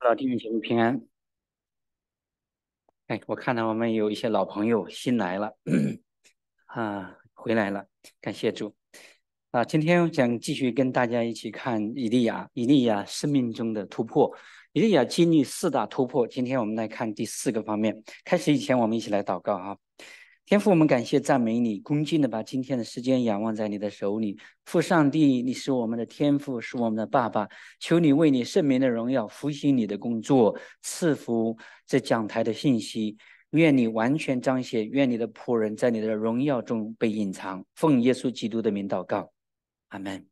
老弟兄姐妹平安。哎，我看到我们有一些老朋友新来了，啊，回来了，感谢主。啊，今天想继续跟大家一起看以利亚，以利亚生命中的突破。以利亚经历四大突破，今天我们来看第四个方面。开始以前，我们一起来祷告啊。天赋，我们感谢、赞美你，恭敬的把今天的时间仰望在你的手里。父上帝，你是我们的天赋，是我们的爸爸。求你为你圣名的荣耀复兴你的工作，赐福这讲台的信息。愿你完全彰显，愿你的仆人在你的荣耀中被隐藏。奉耶稣基督的名祷告，阿门。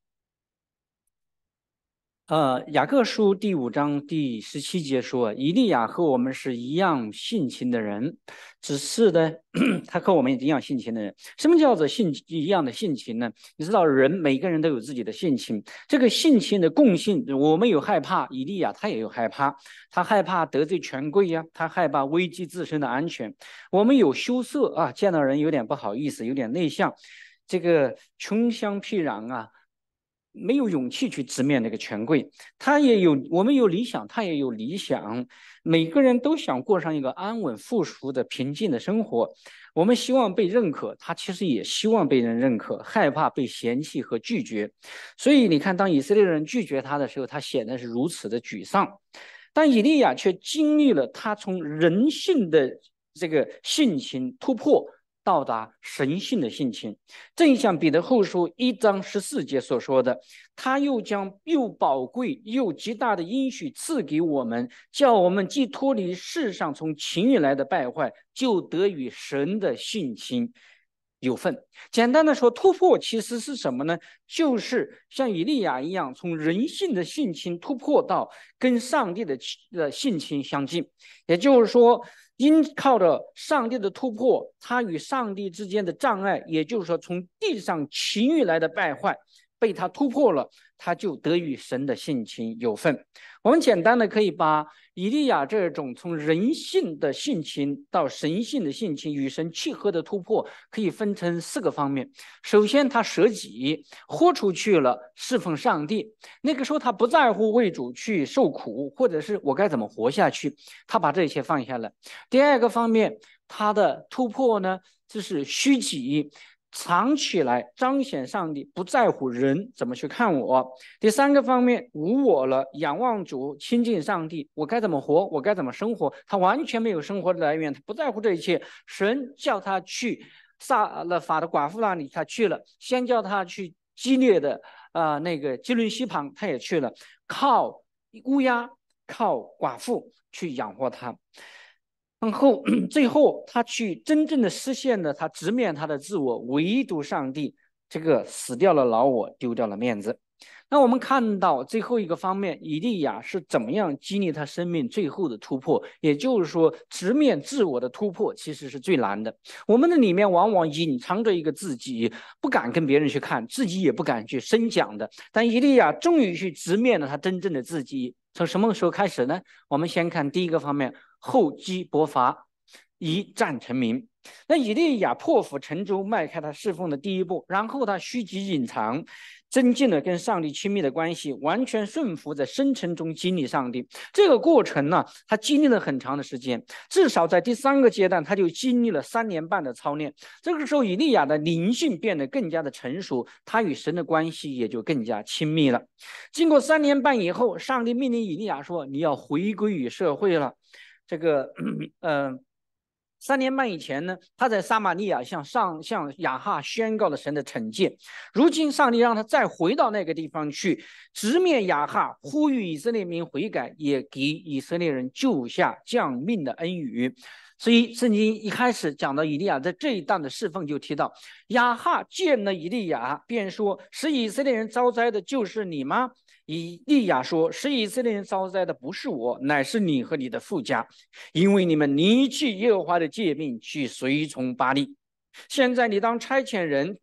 呃，雅各书第五章第十七节说，以利亚和我们是一样性情的人，只是呢，他和我们一样性情的人，什么叫做性一样的性情呢？你知道，人每个人都有自己的性情，这个性情的共性，我们有害怕，以利亚他也有害怕，他害怕得罪权贵呀，他害怕危机自身的安全，我们有羞涩啊，见到人有点不好意思，有点内向，这个穷乡僻壤啊。没有勇气去直面那个权贵，他也有我们有理想，他也有理想。每个人都想过上一个安稳、富足的平静的生活。我们希望被认可，他其实也希望被人认可，害怕被嫌弃和拒绝。所以你看，当以色列人拒绝他的时候，他显得是如此的沮丧。但以利亚却经历了他从人性的这个性情突破。到达神性的性情，正像彼得后书一章十四节所说的，他又将又宝贵又极大的应许赐给我们，叫我们既脱离世上从情欲来的败坏，就得与神的性情。有份。简单的说，突破其实是什么呢？就是像以利亚一样，从人性的性情突破到跟上帝的的性情相近。也就是说，因靠着上帝的突破，他与上帝之间的障碍，也就是说，从地上情欲来的败坏。被他突破了，他就得与神的性情有份。我们简单的可以把以利亚这种从人性的性情到神性的性情与神契合的突破，可以分成四个方面。首先，他舍己，豁出去了侍奉上帝。那个时候他不在乎为主去受苦，或者是我该怎么活下去，他把这些放下了。第二个方面，他的突破呢，就是虚己。藏起来，彰显上帝不在乎人怎么去看我。第三个方面，无我了，仰望主，亲近上帝。我该怎么活？我该怎么生活？他完全没有生活的来源，他不在乎这一切。神叫他去萨勒法的寡妇那里，他去了。先叫他去激烈的啊，那个基伦西旁，他也去了。靠乌鸦，靠寡妇去养活他。然后 最后，他去真正的实现了他直面他的自我，唯独上帝这个死掉了老我丢掉了面子。那我们看到最后一个方面，伊利亚是怎么样激励他生命最后的突破？也就是说，直面自我的突破其实是最难的。我们的里面往往隐藏着一个自己不敢跟别人去看，自己也不敢去深讲的。但伊利亚终于去直面了他真正的自己。从什么时候开始呢？我们先看第一个方面，厚积薄发，一战成名。那以利亚破釜沉舟，迈开他侍奉的第一步，然后他蓄积隐藏。增进了跟上帝亲密的关系，完全顺服在深沉中经历上帝这个过程呢，他经历了很长的时间，至少在第三个阶段，他就经历了三年半的操练。这个时候，以利亚的灵性变得更加的成熟，他与神的关系也就更加亲密了。经过三年半以后，上帝命令以利亚说：“你要回归于社会了。”这个，嗯。三年半以前呢，他在撒玛利亚向上向亚哈宣告了神的惩戒。如今上帝让他再回到那个地方去，直面亚哈，呼吁以色列民悔改，也给以色列人救下降命的恩雨。所以圣经一开始讲到以利亚，在这一段的侍奉就提到，亚哈见了以利亚，便说：“使以色列人遭灾的就是你吗？”以利亚说：“使以色列人遭灾的不是我，乃是你和你的父家，因为你们离弃耶和华的诫命，去随从巴利。现在你当差遣人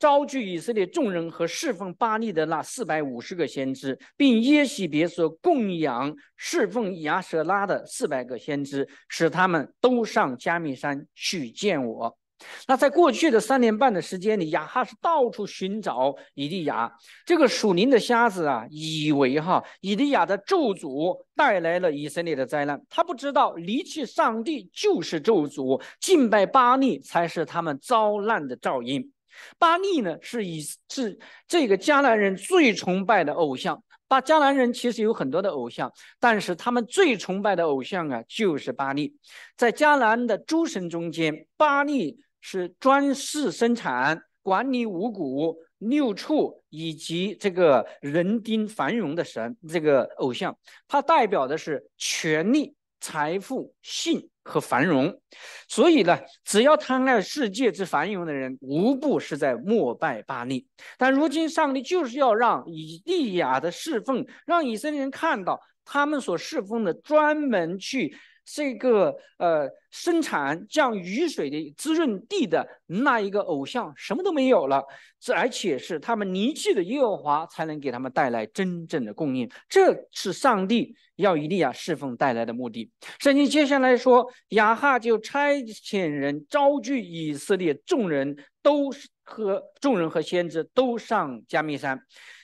招聚以色列众人和侍奉巴利的那四百五十个先知，并耶西别所供养侍奉亚舍拉的四百个先知，使他们都上加密山去见我。”那在过去的三年半的时间里，亚哈是到处寻找以利亚。这个属灵的瞎子啊，以为哈以利亚的咒诅带来了以色列的灾难，他不知道离弃上帝就是咒诅，敬拜巴利才是他们遭难的照应。巴利呢，是以是这个迦南人最崇拜的偶像。巴迦南人其实有很多的偶像，但是他们最崇拜的偶像啊，就是巴利。在迦南的诸神中间，巴利是专事生产、管理五谷、六畜以及这个人丁繁荣的神，这个偶像，它代表的是权力、财富、性和繁荣。所以呢，只要贪爱世界之繁荣的人，无不是在膜拜巴利。但如今，上帝就是要让以利亚的侍奉，让以色列人看到他们所侍奉的专门去。这个呃，生产降雨水的滋润地的那一个偶像，什么都没有了。这而且是他们凝聚的耶和华，才能给他们带来真正的供应。这是上帝要以利亚侍奉带来的目的。圣经接下来说，亚哈就差遣人招聚以色列众人，都和众人和先知都上加密山，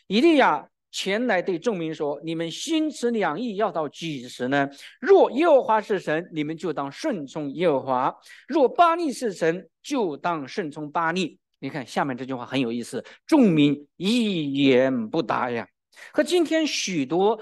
以利亚。前来对众民说：“你们心持两意，要到几时呢？若耶和华是神，你们就当顺从耶和华；若巴利是神，就当顺从巴利。”你看下面这句话很有意思，众民一言不答呀。和今天许多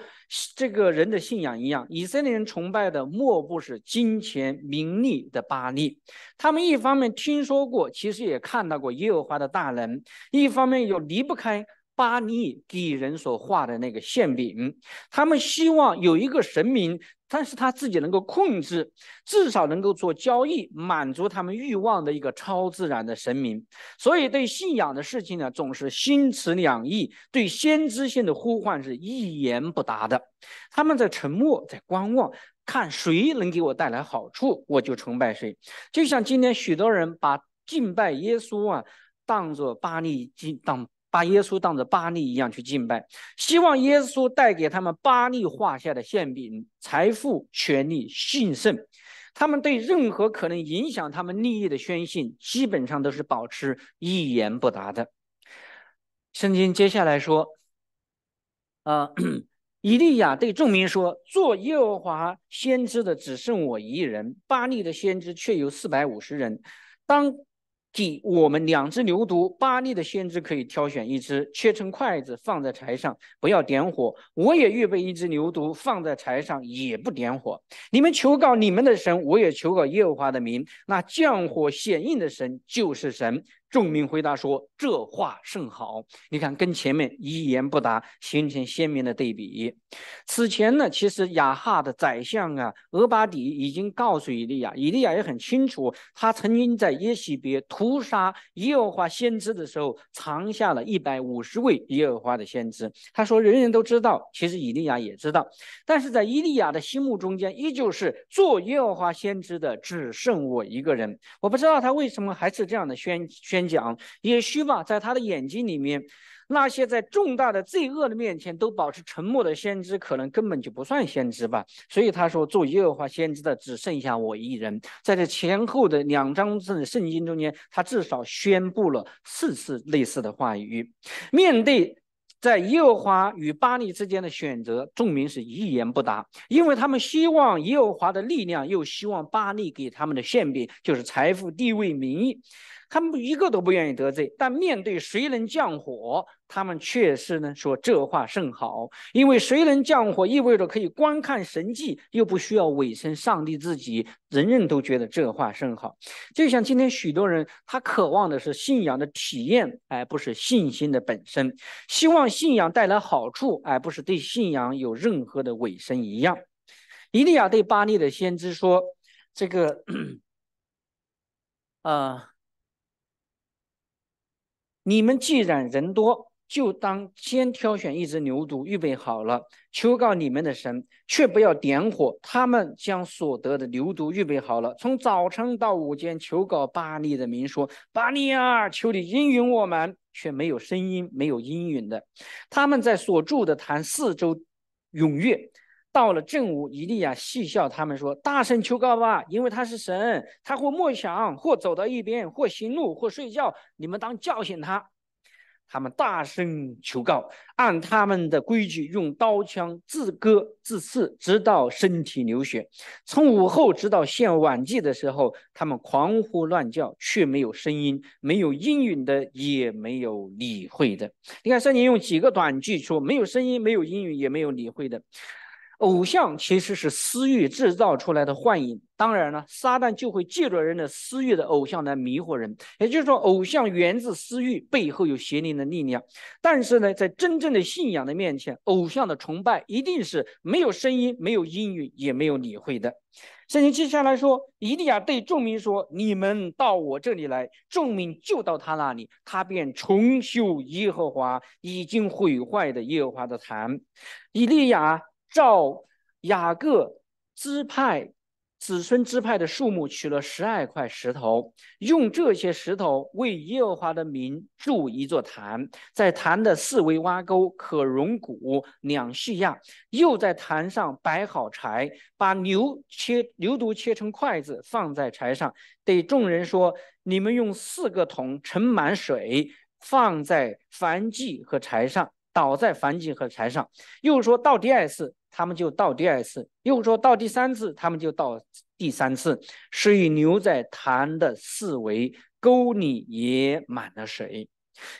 这个人的信仰一样，以色列人崇拜的莫不是金钱名利的巴利。他们一方面听说过，其实也看到过耶和华的大能；一方面又离不开。巴利给人所画的那个馅饼，他们希望有一个神明，但是他自己能够控制，至少能够做交易，满足他们欲望的一个超自然的神明。所以对信仰的事情呢，总是心慈两意，对先知性的呼唤是一言不答的。他们在沉默，在观望，看谁能给我带来好处，我就崇拜谁。就像今天许多人把敬拜耶稣啊，当做巴利经当。把耶稣当做巴利一样去敬拜，希望耶稣带给他们巴利画下的馅饼、财富、权力、兴盛。他们对任何可能影响他们利益的宣信，基本上都是保持一言不答的。圣经接下来说：“啊，以利亚对众民说，做耶和华先知的只剩我一人，巴利的先知却有四百五十人。”当即我们两只牛犊，八粒的先知可以挑选一只，切成筷子放在柴上，不要点火。我也预备一只牛犊放在柴上，也不点火。你们求告你们的神，我也求告耶和华的名。那降火显应的神就是神。众民回答说：“这话甚好，你看，跟前面一言不答形成鲜明的对比。此前呢，其实亚哈的宰相啊，俄巴底已经告诉以利亚，以利亚也很清楚。他曾经在耶西别屠杀耶和华先知的时候，藏下了一百五十位耶和华的先知。他说，人人都知道，其实以利亚也知道。但是在以利亚的心目中间，依旧是做耶和华先知的只剩我一个人。我不知道他为什么还是这样的宣宣。”讲，也许吧，在他的眼睛里面，那些在重大的罪恶的面前都保持沉默的先知，可能根本就不算先知吧。所以他说，做耶和华先知的只剩下我一人。在这前后的两章圣圣经中间，他至少宣布了四次类似的话语。面对在耶和华与巴利之间的选择，众民是一言不答，因为他们希望耶和华的力量，又希望巴利给他们的馅饼，就是财富、地位、名誉。他们一个都不愿意得罪，但面对谁能降火，他们却是呢？说这话甚好，因为谁能降火意味着可以观看神迹，又不需要委身上帝自己。人人都觉得这话甚好，就像今天许多人他渴望的是信仰的体验，而不是信心的本身，希望信仰带来好处，而不是对信仰有任何的委身一样。伊利亚对巴利的先知说：“这个，啊。”你们既然人多，就当先挑选一只牛犊，预备好了。求告你们的神，却不要点火。他们将所得的牛犊预备好了，从早晨到午间，求告巴利的民说：“巴利啊，求你应允我们。”却没有声音，没有应允的。他们在所住的坛四周踊跃。到了正午，一利亚戏笑他们说：“大声求告吧，因为他是神，他或默想，或走到一边，或行路，或睡觉。你们当叫醒他。”他们大声求告，按他们的规矩，用刀枪自割自刺，直到身体流血。从午后直到现晚祭的时候，他们狂呼乱叫，却没有声音，没有应允的，也没有理会的。你看圣经用几个短句说：“没有声音，没有应允，也没有理会的。”偶像其实是私欲制造出来的幻影，当然了，撒旦就会借着人的私欲的偶像来迷惑人。也就是说，偶像源自私欲，背后有邪灵的力量。但是呢，在真正的信仰的面前，偶像的崇拜一定是没有声音、没有音语、也没有理会的。圣经接下来说，以利亚对众民说：“你们到我这里来，众民就到他那里，他便重修耶和华已经毁坏的耶和华的坛。”以利亚。照雅各支派子孙支派的数目，取了十二块石头，用这些石头为耶和华的名筑一座坛，在坛的四围挖沟，可容谷两叙亚。又在坛上摆好柴，把牛切牛犊切成筷子放在柴上，对众人说：“你们用四个桶盛满水，放在燔祭和柴上，倒在燔祭和柴上。”又说：“到第二次。”他们就倒第二次，又说倒第三次，他们就倒第三次，是以牛在潭的四围沟里也满了水。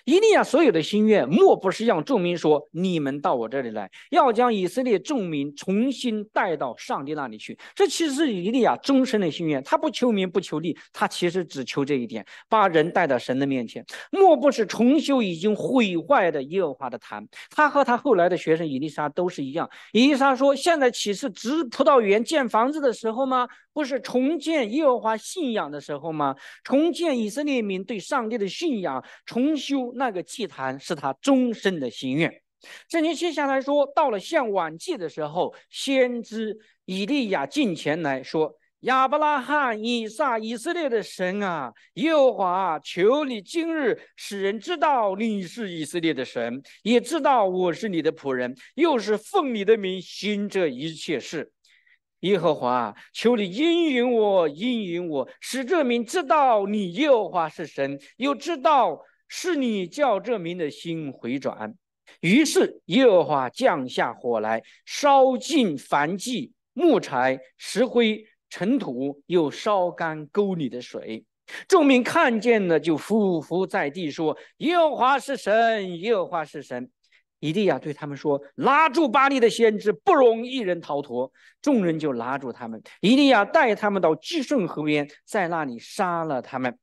以利亚所有的心愿，莫不是让众民说：“你们到我这里来，要将以色列众民重新带到上帝那里去。”这其实是以利亚终身的心愿。他不求名，不求利，他其实只求这一点，把人带到神的面前。莫不是重修已经毁坏的耶和华的坛？他和他后来的学生以利沙都是一样。以利沙说：“现在岂是植葡萄园、建房子的时候吗？”不是重建耶和华信仰的时候吗？重建以色列民对上帝的信仰，重修那个祭坛是他终身的心愿。圣经接下来说，到了向晚祭的时候，先知以利亚进前来说：“亚伯拉罕、以撒、以色列的神啊，耶和华，求你今日使人知道你是以色列的神，也知道我是你的仆人，又是奉你的名行这一切事。”耶和华，求你应允我，应允我，使这名知道你耶和华是神，又知道是你叫这名的心回转。于是耶和华降下火来，烧尽凡迹、木材、石灰、尘土，又烧干沟里的水。众民看见了，就伏伏在地说：“耶和华是神，耶和华是神。”一定要对他们说：“拉住巴黎的先知，不容一人逃脱。”众人就拉住他们，一定要带他们到基顺河边，在那里杀了他们。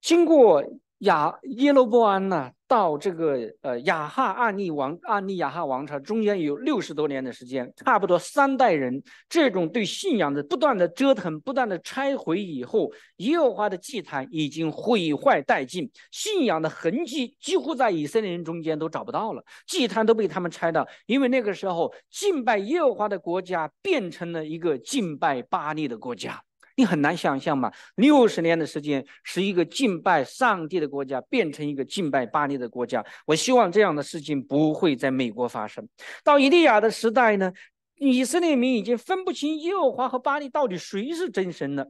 经过。亚耶路布安呢，到这个呃亚哈阿利王阿利亚哈王朝中间有六十多年的时间，差不多三代人，这种对信仰的不断的折腾、不断的拆毁以后，耶和华的祭坛已经毁坏殆尽，信仰的痕迹几乎在以色列人中间都找不到了，祭坛都被他们拆到，因为那个时候敬拜耶和华的国家变成了一个敬拜巴利的国家。你很难想象嘛，六十年的时间，是一个敬拜上帝的国家变成一个敬拜巴黎的国家。我希望这样的事情不会在美国发生。到以利亚的时代呢，以色列民已经分不清耶和华和巴黎到底谁是真神了。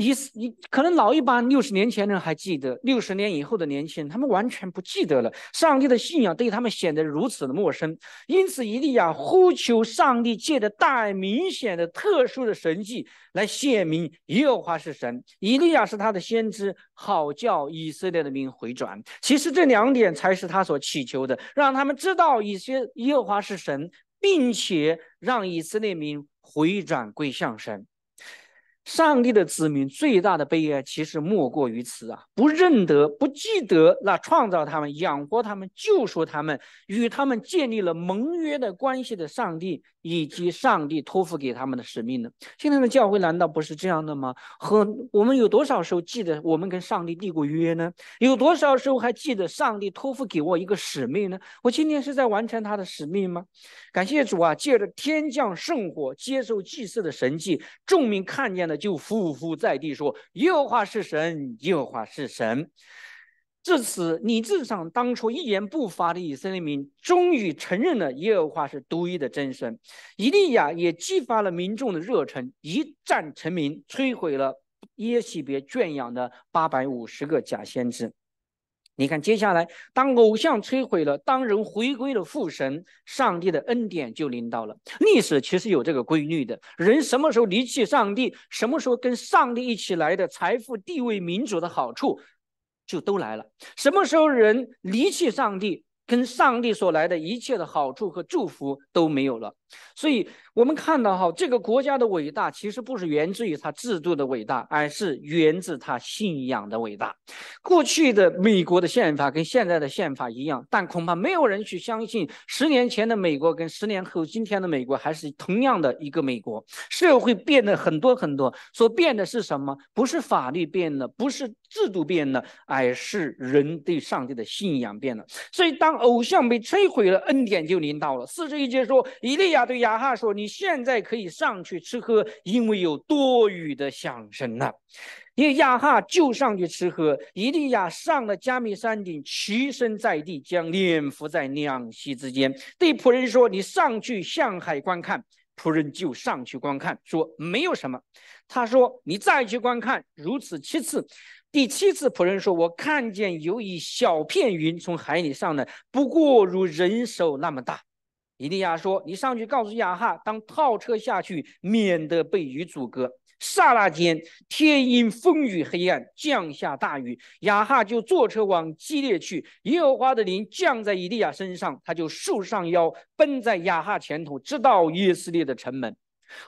以以，可能老一帮六十年前人还记得，六十年以后的年轻人他们完全不记得了。上帝的信仰对他们显得如此的陌生，因此一定要呼求上帝借着大明显的特殊的神迹来显明耶和华是神，一定要是他的先知，好叫以色列的民回转。其实这两点才是他所祈求的，让他们知道以些耶和华是神，并且让以色列民回转归向神。上帝的子民最大的悲哀，其实莫过于此啊！不认得、不记得那创造他们、养活他们、救赎他们、与他们建立了盟约的关系的上帝，以及上帝托付给他们的使命呢？现在的教会难道不是这样的吗？和我们有多少时候记得我们跟上帝立过约呢？有多少时候还记得上帝托付给我一个使命呢？我今天是在完成他的使命吗？感谢主啊！借着天降圣火、接受祭祀的神迹，众民看见了。就匍匐在地说：“耶和华是神，耶和华是神。”至此，理智上当初一言不发的以色列民，终于承认了耶和华是独一的真神。以利亚也激发了民众的热忱，一战成名，摧毁了耶西别圈养的八百五十个假先知。你看，接下来当偶像摧毁了，当人回归了父神、上帝的恩典，就临到了。历史其实有这个规律的。人什么时候离弃上帝，什么时候跟上帝一起来的，财富、地位、民主的好处，就都来了。什么时候人离弃上帝，跟上帝所来的一切的好处和祝福都没有了。所以我们看到，哈，这个国家的伟大其实不是源自于它制度的伟大，而是源自它信仰的伟大。过去的美国的宪法跟现在的宪法一样，但恐怕没有人去相信十年前的美国跟十年后今天的美国还是同样的一个美国。社会变得很多很多，所变的是什么？不是法律变了，不是制度变了，而是人对上帝的信仰变了。所以，当偶像被摧毁了，恩典就临到了。四十一节说，一定要。对亚哈说：“你现在可以上去吃喝，因为有多余的响声了。”，因为亚哈就上去吃喝。伊利亚上了加密山顶，屈身在地，将脸伏在两膝之间，对仆人说：“你上去向海观看。”仆人就上去观看，说：“没有什么。”他说：“你再去观看，如此七次。”第七次，仆人说：“我看见有一小片云从海里上来，不过如人手那么大。”伊利亚说：“你上去告诉雅哈，当套车下去，免得被雨阻隔。”刹那间，天阴风雨，黑暗，降下大雨。雅哈就坐车往基列去。耶和华的灵降在伊利亚身上，他就束上腰，奔在雅哈前头，直到耶斯列的城门。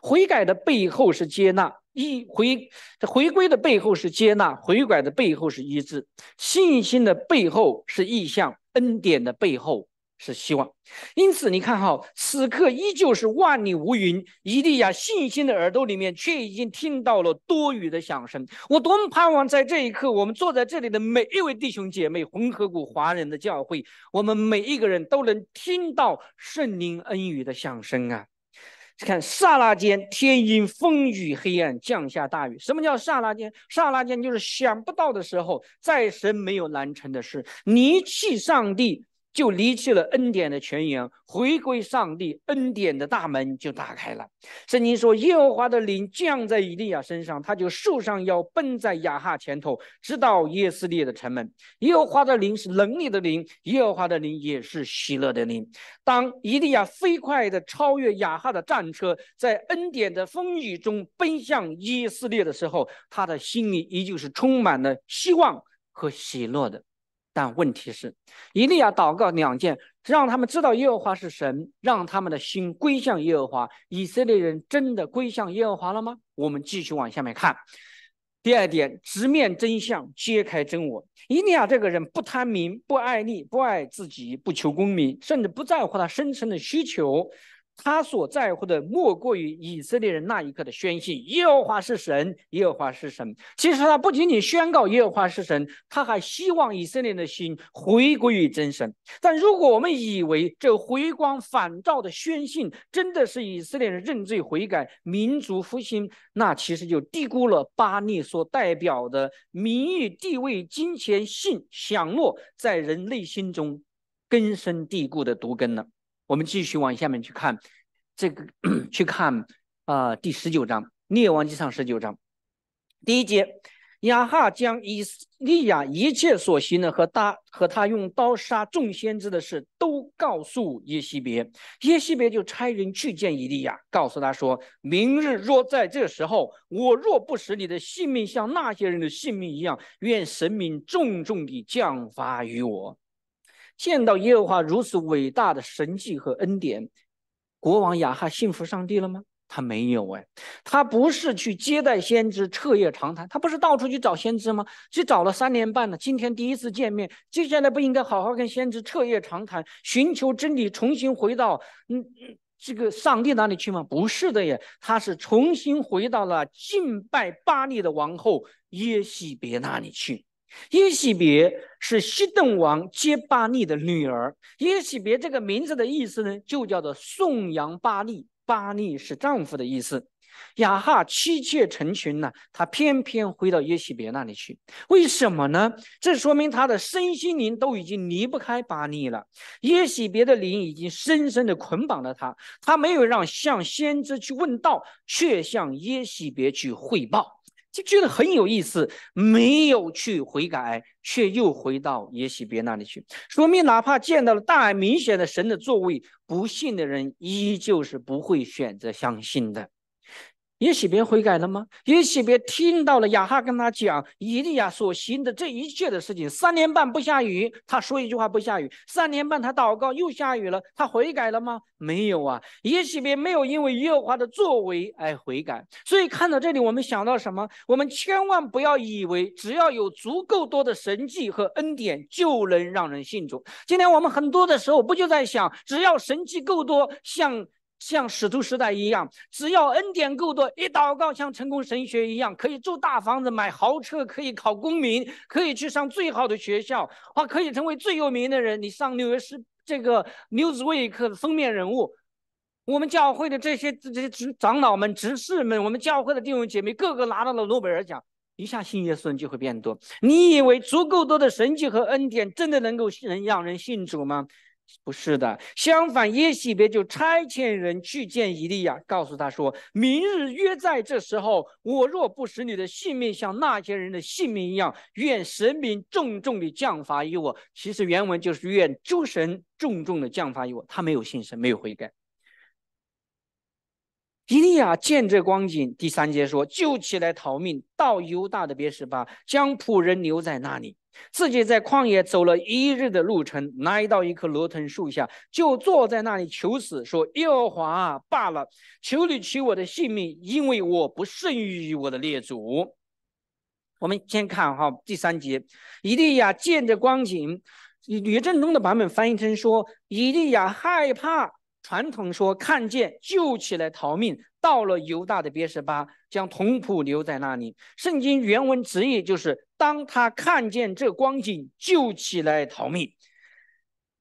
悔改的背后是接纳，一回回归的背后是接纳，回改的背后是医治，信心的背后是意向，恩典的背后。是希望，因此你看哈，此刻依旧是万里无云，伊利亚信心的耳朵里面却已经听到了多雨的响声。我多么盼望在这一刻，我们坐在这里的每一位弟兄姐妹，红河谷华人的教会，我们每一个人都能听到圣灵恩雨的响声啊！看，刹那间天阴风雨黑暗，降下大雨。什么叫刹那间？刹那间就是想不到的时候。在神没有难成的事，离弃上帝。就离弃了恩典的泉源，回归上帝恩典的大门就打开了。圣经说，耶和华的灵降在以利亚身上，他就受伤要奔在亚哈前头，直到耶斯列的城门。耶和华的灵是能力的灵，耶和华的灵也是喜乐的灵。当以利亚飞快地超越亚哈的战车，在恩典的风雨中奔向耶斯列的时候，他的心里依旧是充满了希望和喜乐的。但问题是，一定要祷告两件，让他们知道耶和华是神，让他们的心归向耶和华。以色列人真的归向耶和华了吗？我们继续往下面看。第二点，直面真相，揭开真我。伊利亚这个人不贪名，不爱利，不爱自己，不求功名，甚至不在乎他生存的需求。他所在乎的，莫过于以色列人那一刻的宣信。耶和华是神，耶和华是神。其实他不仅仅宣告耶和华是神，他还希望以色列人的心回归于真神。但如果我们以为这回光返照的宣信，真的是以色列人认罪悔改、民族复兴，那其实就低估了巴利所代表的名誉地位、金钱性享乐在人内心中根深蒂固的毒根了。我们继续往下面去看，这个 去看啊，第十九章《列王纪》上十九章，第一节，亚哈将以利亚一切所行的和他和他用刀杀众先知的事都告诉耶西别，耶西别就差人去见以利亚，告诉他说，明日若在这时候我若不使你的性命像那些人的性命一样，愿神明重重地降罚于我。见到耶和华如此伟大的神迹和恩典，国王亚哈信服上帝了吗？他没有哎，他不是去接待先知，彻夜长谈，他不是到处去找先知吗？去找了三年半了，今天第一次见面，接下来不应该好好跟先知彻夜长谈，寻求真理，重新回到嗯这个上帝那里去吗？不是的耶，他是重新回到了敬拜巴利的王后耶洗别那里去。耶喜别是西顿王接巴利的女儿。耶喜别这个名字的意思呢，就叫做颂扬巴利，巴利是丈夫的意思。雅哈妻妾成群呢，他偏偏回到耶喜别那里去，为什么呢？这说明他的身心灵都已经离不开巴利了。耶喜别的灵已经深深的捆绑了他，他没有让向先知去问道，却向耶喜别去汇报。就觉得很有意思，没有去悔改，却又回到耶洗别那里去，说明哪怕见到了大而明显的神的作为，不信的人依旧是不会选择相信的。也许别悔改了吗？也许别听到了雅哈跟他讲以利亚所行的这一切的事情，三年半不下雨，他说一句话不下雨，三年半他祷告又下雨了，他悔改了吗？没有啊，也许别没有因为耶和华的作为而悔改。所以看到这里，我们想到什么？我们千万不要以为只要有足够多的神迹和恩典就能让人信主。今天我们很多的时候不就在想，只要神迹够多，像。像使徒时代一样，只要恩典够多，一祷告，像成功神学一样，可以住大房子、买豪车，可以考公民，可以去上最好的学校，啊，可以成为最有名的人。你上《纽约时》这个《Newsweek》的封面人物。我们教会的这些这些长老们、执事们，我们教会的弟兄姐妹，个个拿到了诺贝尔奖，一下信耶稣人就会变多。你以为足够多的神迹和恩典，真的能够能让人信主吗？不是的，相反耶洗别就差遣人去见以利亚，告诉他说明日约在这时候，我若不使你的性命像那些人的性命一样，愿神明重重的降罚于我。其实原文就是愿诸神重重的降罚于我。他没有信神，没有悔改。以利亚见这光景，第三节说就起来逃命到犹大的别是吧，将仆人留在那里。自己在旷野走了一日的路程，来到一棵罗藤树下，就坐在那里求死，说：“耶和华罢了，求你取我的性命，因为我不胜于我的列祖。”我们先看哈第三节，伊利亚见着光景，吕正中的版本翻译成说，伊利亚害怕，传统说看见救起来逃命，到了犹大的别十巴。将童仆留在那里。圣经原文直译就是：当他看见这光景，就起来逃命。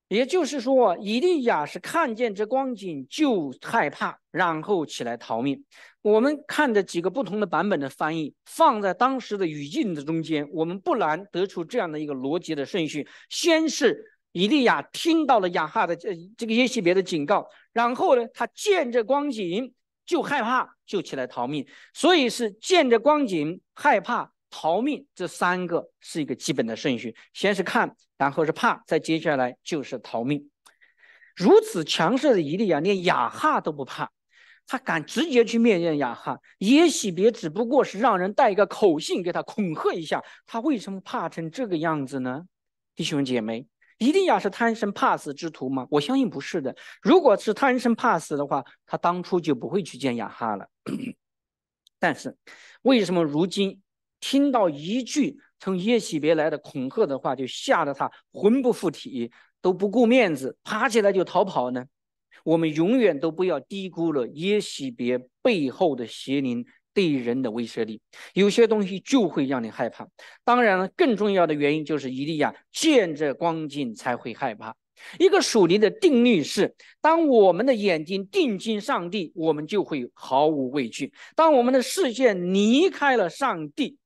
也就是说，以利亚是看见这光景就害怕，然后起来逃命。我们看着几个不同的版本的翻译，放在当时的语境的中间，我们不难得出这样的一个逻辑的顺序：先是以利亚听到了亚哈的这这个耶西别的警告，然后呢，他见这光景。就害怕，就起来逃命，所以是见着光景害怕逃命，这三个是一个基本的顺序，先是看，然后是怕，再接下来就是逃命。如此强势的疑力啊，连雅哈都不怕，他敢直接去面见雅哈，也许别只不过是让人带一个口信给他恐吓一下，他为什么怕成这个样子呢？弟兄姐妹。一定要是贪生怕死之徒吗？我相信不是的。如果是贪生怕死的话，他当初就不会去见雅哈了。但是，为什么如今听到一句从耶喜别来的恐吓的话，就吓得他魂不附体，都不顾面子，爬起来就逃跑呢？我们永远都不要低估了耶喜别背后的邪灵。对人的威慑力，有些东西就会让你害怕。当然了，更重要的原因就是，一定要见着光景才会害怕。一个属灵的定律是：当我们的眼睛定睛上帝，我们就会毫无畏惧；当我们的视线离开了上帝，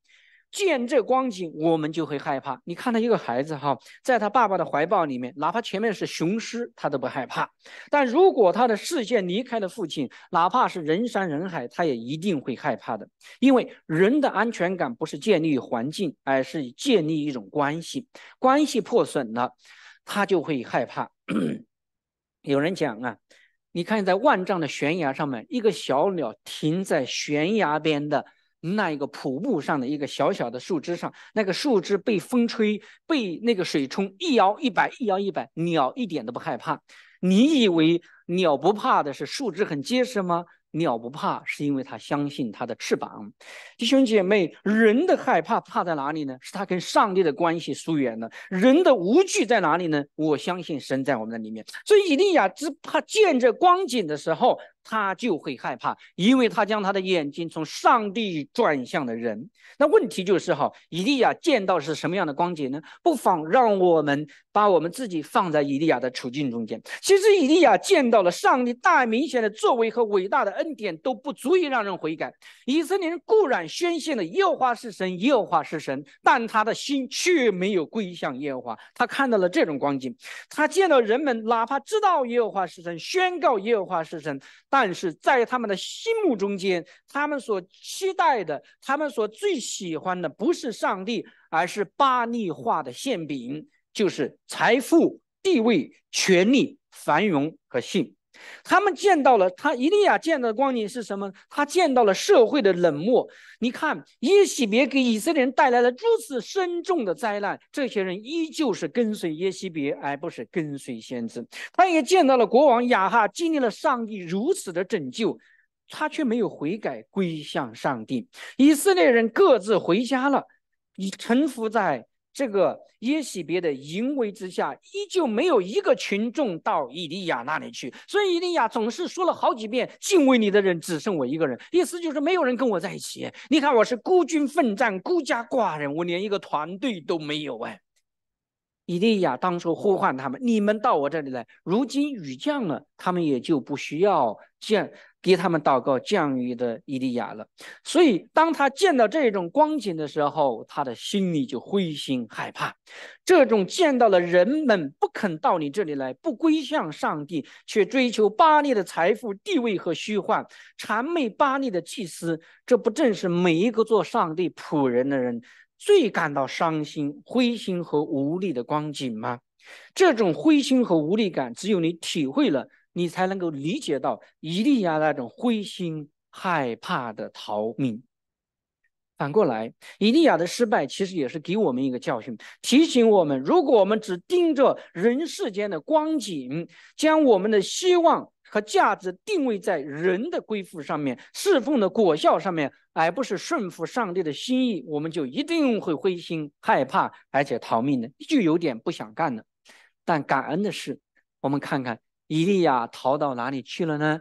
见这光景，我们就会害怕。你看到一个孩子哈，在他爸爸的怀抱里面，哪怕前面是雄狮，他都不害怕。但如果他的视线离开了父亲，哪怕是人山人海，他也一定会害怕的。因为人的安全感不是建立于环境，而是建立一种关系。关系破损了，他就会害怕。有人讲啊，你看在万丈的悬崖上面，一个小鸟停在悬崖边的。那一个瀑布上的一个小小的树枝上，那个树枝被风吹，被那个水冲，一摇一摆，一摇一摆。鸟一点都不害怕。你以为鸟不怕的是树枝很结实吗？鸟不怕是因为它相信它的翅膀。弟兄姐妹，人的害怕怕在哪里呢？是他跟上帝的关系疏远了。人的无惧在哪里呢？我相信神在我们的里面。所以以利亚只怕见着光景的时候。他就会害怕，因为他将他的眼睛从上帝转向了人。那问题就是哈，以利亚见到是什么样的光景呢？不妨让我们把我们自己放在以利亚的处境中间。其实，以利亚见到了上帝大明显的作为和伟大的恩典都不足以让人悔改。以色列人固然宣泄了耶和华是神，耶和华是神，但他的心却没有归向耶和华。他看到了这种光景，他见到人们哪怕知道耶和华是神，宣告耶和华是神。但是在他们的心目中间，他们所期待的、他们所最喜欢的，不是上帝，而是巴利画的馅饼，就是财富、地位、权力、繁荣和信。他们见到了他伊利亚见到的光景是什么？他见到了社会的冷漠。你看耶西别给以色列人带来了如此深重的灾难，这些人依旧是跟随耶西别，而不是跟随先知。他也见到了国王亚哈经历了上帝如此的拯救，他却没有悔改归向上帝。以色列人各自回家了，已臣服在。这个耶洗别的淫威之下，依旧没有一个群众到以利亚那里去。所以以利亚总是说了好几遍：“敬畏你的人只剩我一个人。”意思就是没有人跟我在一起。你看我是孤军奋战，孤家寡人，我连一个团队都没有。哎，以利亚当初呼唤他们：“你们到我这里来。”如今雨降了，他们也就不需要见。给他们祷告降雨的伊利亚了，所以当他见到这种光景的时候，他的心里就灰心害怕。这种见到了人们不肯到你这里来，不归向上帝，却追求巴利的财富、地位和虚幻，谄媚巴利的祭司，这不正是每一个做上帝仆人的人最感到伤心、灰心和无力的光景吗？这种灰心和无力感，只有你体会了。你才能够理解到以利亚那种灰心害怕的逃命。反过来，以利亚的失败其实也是给我们一个教训，提醒我们：如果我们只盯着人世间的光景，将我们的希望和价值定位在人的归附上面、侍奉的果效上面，而不是顺服上帝的心意，我们就一定会灰心害怕，而且逃命的，就有点不想干了。但感恩的是，我们看看。以利亚逃到哪里去了呢？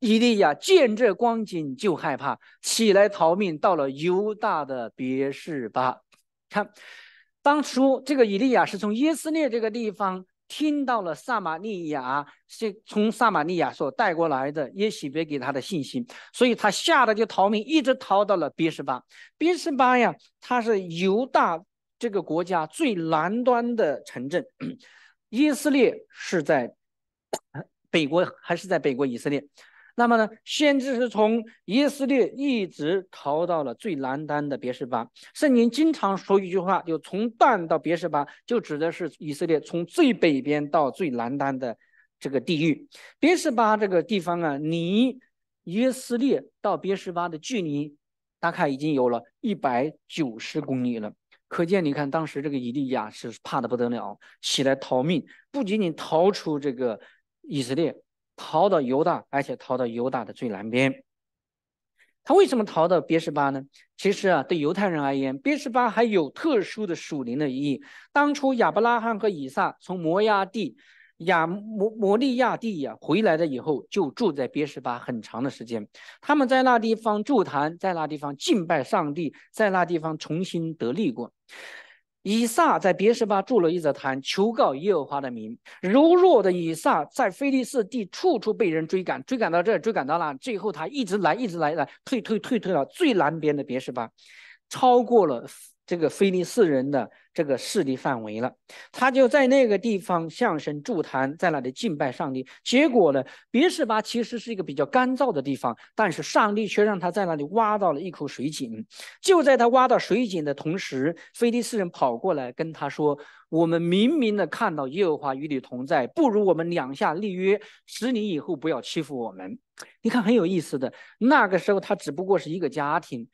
以利亚见这光景就害怕，起来逃命，到了犹大的别是巴。看，当初这个以利亚是从耶斯列这个地方听到了撒玛利亚，这从撒玛利亚所带过来的耶洗别给他的信心，所以他吓得就逃命，一直逃到了别是巴。别是巴呀，它是犹大这个国家最南端的城镇，耶斯列是在。北国还是在北国以色列，那么呢？先知是从以色列一直逃到了最南端的别什巴。圣经经常说一句话，就从旦到别什巴，就指的是以色列从最北边到最南端的这个地域。别什巴这个地方啊，离以色列到别什巴的距离大概已经有了190公里了。可见，你看当时这个以利亚是怕的不得了，起来逃命，不仅仅逃出这个。以色列逃到犹大，而且逃到犹大的最南边。他为什么逃到别十巴呢？其实啊，对犹太人而言，别十巴还有特殊的属灵的意义。当初亚伯拉罕和以撒从摩亚地亚摩摩利亚地呀回来了以后，就住在别十巴很长的时间。他们在那地方筑坛，在那地方敬拜上帝，在那地方重新得力过。以撒在别什巴筑了一座坛，求告耶和华的名。柔弱的以撒在菲利士地处处被人追赶，追赶到这，追赶到那，最后他一直来，一直来，来退退退退到最南边的别什巴，超过了这个菲利士人的。这个势力范围了，他就在那个地方向神祝坛，在那里敬拜上帝。结果呢，别是巴其实是一个比较干燥的地方，但是上帝却让他在那里挖到了一口水井。就在他挖到水井的同时，菲利斯人跑过来跟他说：“我们明明的看到耶和华与你同在，不如我们两下立约，十年以后不要欺负我们。”你看很有意思的，那个时候他只不过是一个家庭。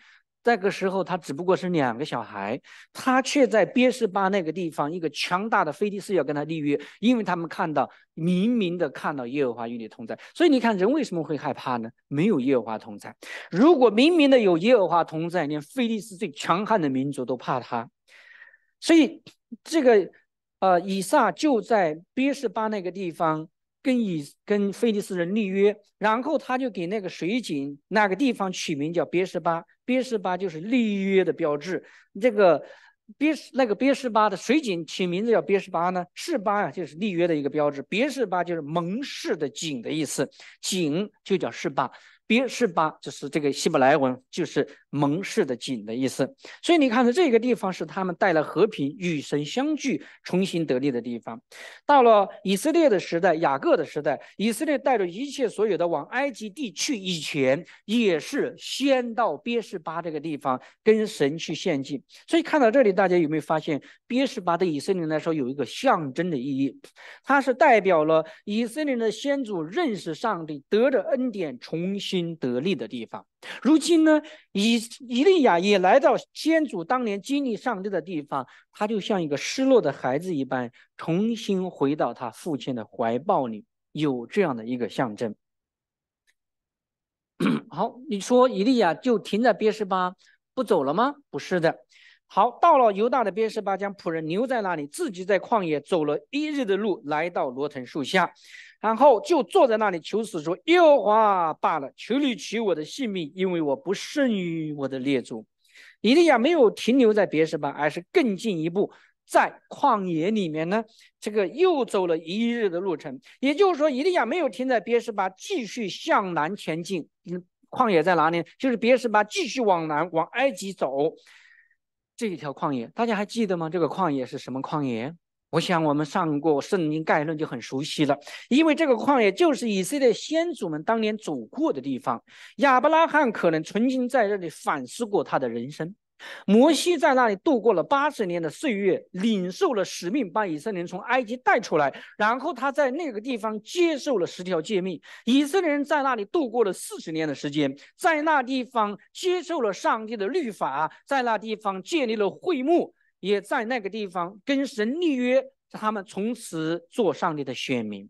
那个时候他只不过是两个小孩，他却在别是巴那个地方，一个强大的菲利斯要跟他立约，因为他们看到明明的看到耶和华与你同在，所以你看人为什么会害怕呢？没有耶和华同在，如果明明的有耶和华同在，连菲利斯最强悍的民族都怕他，所以这个呃以撒就在别是巴那个地方。跟以跟菲利斯人立约，然后他就给那个水井那个地方取名叫别什巴，别什巴就是立约的标志。这个别那个别什巴的水井起名字叫别什巴呢？什巴呀，就是立约的一个标志。别什巴就是盟誓的井的意思，井就叫什巴，别什巴就是这个希伯来文就是。蒙氏的“景的意思，所以你看到这个地方是他们带来和平与神相聚、重新得力的地方。到了以色列的时代、雅各的时代，以色列带着一切所有的往埃及地去以前，也是先到别示巴这个地方跟神去献祭。所以看到这里，大家有没有发现，别示巴对以色列人来说有一个象征的意义？它是代表了以色列人的先祖认识上帝、得着恩典、重新得力的地方。如今呢，以以利亚也来到先祖当年经历上帝的地方，他就像一个失落的孩子一般，重新回到他父亲的怀抱里，有这样的一个象征。好，你说以利亚就停在别示巴不走了吗？不是的。好，到了犹大的别示巴，将仆人留在那里，自己在旷野走了一日的路，来到罗藤树下。然后就坐在那里求死说：“耶和华罢了，求你取我的性命，因为我不胜于我的列祖。”以利亚没有停留在别什巴，而是更进一步，在旷野里面呢，这个又走了一日的路程。也就是说，以利亚没有停在别什巴，继续向南前进。旷野在哪里？就是别什巴，继续往南往埃及走。这一条旷野，大家还记得吗？这个旷野是什么旷野？我想，我们上过《圣经概论》就很熟悉了，因为这个旷野就是以色列先祖们当年走过的地方。亚伯拉罕可能曾经在这里反思过他的人生，摩西在那里度过了八十年的岁月，领受了使命，把以色列人从埃及带出来。然后他在那个地方接受了十条诫命，以色列人在那里度过了四十年的时间，在那地方接受了上帝的律法，在那地方建立了会幕。也在那个地方跟神立约，他们从此做上帝的选民。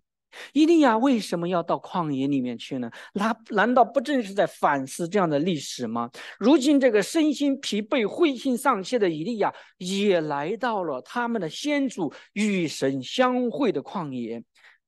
伊利亚为什么要到旷野里面去呢？他难道不正是在反思这样的历史吗？如今这个身心疲惫、灰心丧气的伊利亚，也来到了他们的先祖与神相会的旷野。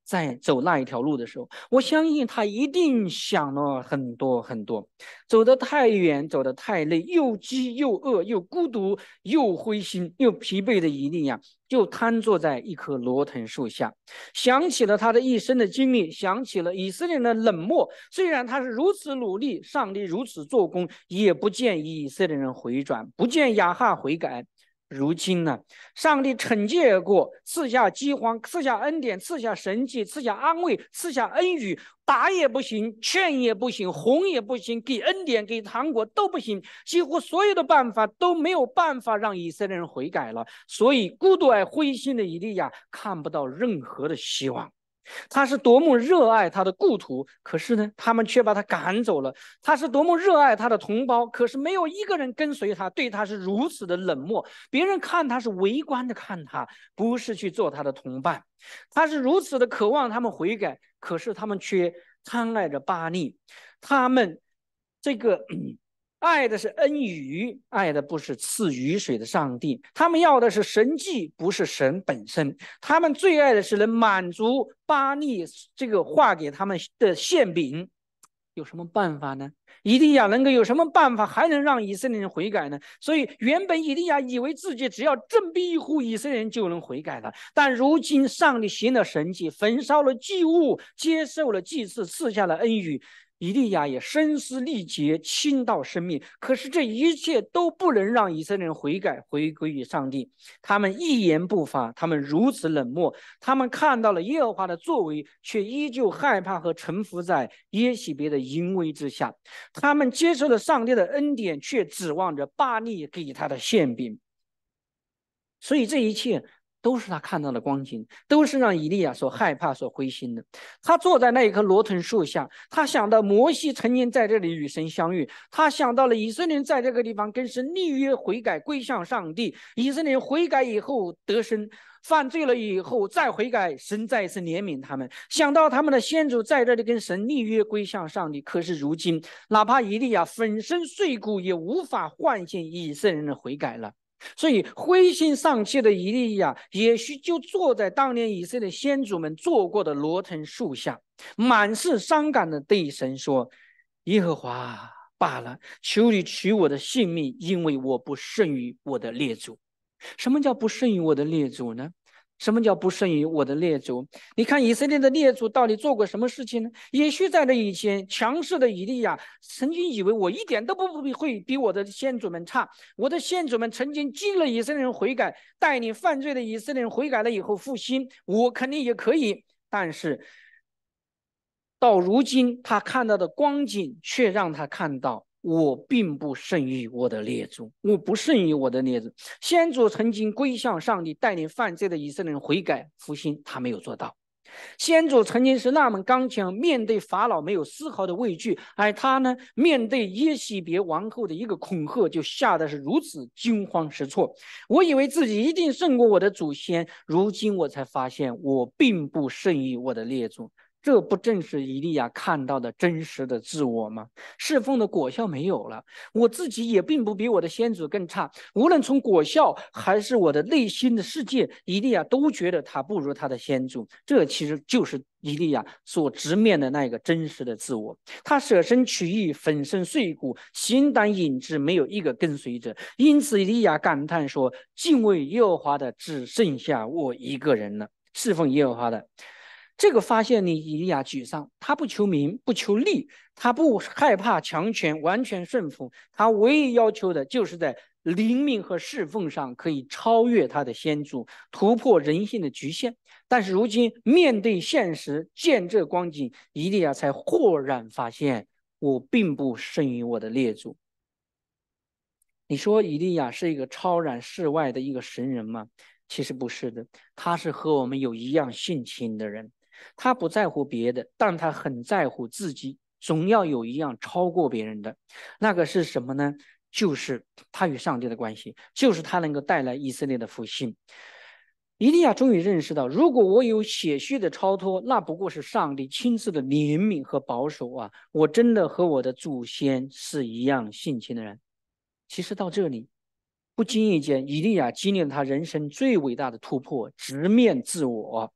在走那一条路的时候，我相信他一定想了很多很多。走得太远，走得太累，又饥又饿，又孤独，又灰心，又疲惫的一定呀，就瘫坐在一棵罗藤树下，想起了他的一生的经历，想起了以色列人的冷漠。虽然他是如此努力，上帝如此做工，也不见以色列人回转，不见亚哈悔改。如今呢，上帝惩戒而过，赐下饥荒，赐下恩典，赐下神迹，赐下安慰，赐下恩雨，打也不行，劝也不行，哄也不行，给恩典，给糖果都不行，几乎所有的办法都没有办法让以色列人悔改了。所以，孤独而灰心的以利亚看不到任何的希望。他是多么热爱他的故土，可是呢，他们却把他赶走了。他是多么热爱他的同胞，可是没有一个人跟随他，对他是如此的冷漠。别人看他是围观的看他，不是去做他的同伴。他是如此的渴望他们悔改，可是他们却贪爱着巴利。他们这个。爱的是恩雨，爱的不是赐雨水的上帝。他们要的是神迹，不是神本身。他们最爱的是能满足巴利这个画给他们的馅饼。有什么办法呢？以利亚能够有什么办法还能让以色列人悔改呢？所以原本以利亚以为自己只要臂一呼，以色列人就能悔改了，但如今上帝行了神迹，焚烧了祭物，接受了祭祀，赐下了恩雨。以利亚也声嘶力竭，倾倒生命。可是这一切都不能让以色列人悔改，回归于上帝。他们一言不发，他们如此冷漠，他们看到了耶和华的作为，却依旧害怕和臣服在耶洗别的淫威之下。他们接受了上帝的恩典，却指望着巴利给他的馅饼。所以这一切。都是他看到的光景，都是让以利亚所害怕、所灰心的。他坐在那一棵罗藤树下，他想到摩西曾经在这里与神相遇，他想到了以色列在这个地方跟神立约悔改归向上帝，以色列悔改以后得生，犯罪了以后再悔改，神再一次怜悯他们。想到他们的先祖在这里跟神立约归向上帝，可是如今哪怕以利亚粉身碎骨，也无法唤醒以色列人的悔改了。所以灰心丧气的以利亚，也许就坐在当年以色列先祖们坐过的罗藤树下，满是伤感的对神说：“耶和华罢了，求你取我的性命，因为我不胜于我的列祖。”什么叫不胜于我的列祖呢？什么叫不胜于我的列祖？你看以色列的列祖到底做过什么事情呢？也许在那以前，强势的以利亚曾经以为我一点都不比会比我的先祖们差。我的先祖们曾经激了以色列人悔改，带领犯罪的以色列人悔改了以后复兴，我肯定也可以。但是，到如今他看到的光景却让他看到。我并不胜于我的列祖，我不胜于我的列祖。先祖曾经归向上帝，带领犯罪的以色列人悔改复兴，他没有做到。先祖曾经是那么刚强，面对法老没有丝毫的畏惧，而他呢，面对耶洗别王后的一个恐吓，就吓得是如此惊慌失措。我以为自己一定胜过我的祖先，如今我才发现，我并不胜于我的列祖。这不正是伊利亚看到的真实的自我吗？侍奉的果效没有了，我自己也并不比我的先祖更差。无论从果效还是我的内心的世界，伊利亚都觉得他不如他的先祖。这其实就是伊利亚所直面的那个真实的自我。他舍身取义，粉身碎骨，形单影只，没有一个跟随者。因此，伊利亚感叹说：“敬畏耶和华的只剩下我一个人了，侍奉耶和华的。”这个发现，你伊利亚沮丧。他不求名，不求利，他不害怕强权，完全顺服。他唯一要求的就是在灵敏和侍奉上可以超越他的先祖，突破人性的局限。但是如今面对现实，见这光景，伊利亚才豁然发现，我并不胜于我的列祖。你说伊利亚是一个超然世外的一个神人吗？其实不是的，他是和我们有一样性情的人。他不在乎别的，但他很在乎自己，总要有一样超过别人的。那个是什么呢？就是他与上帝的关系，就是他能够带来以色列的复兴。伊利亚终于认识到，如果我有血虚的超脱，那不过是上帝亲自的怜悯和保守啊！我真的和我的祖先是一样性情的人。其实到这里，不经意间，伊利亚经历了他人生最伟大的突破，直面自我。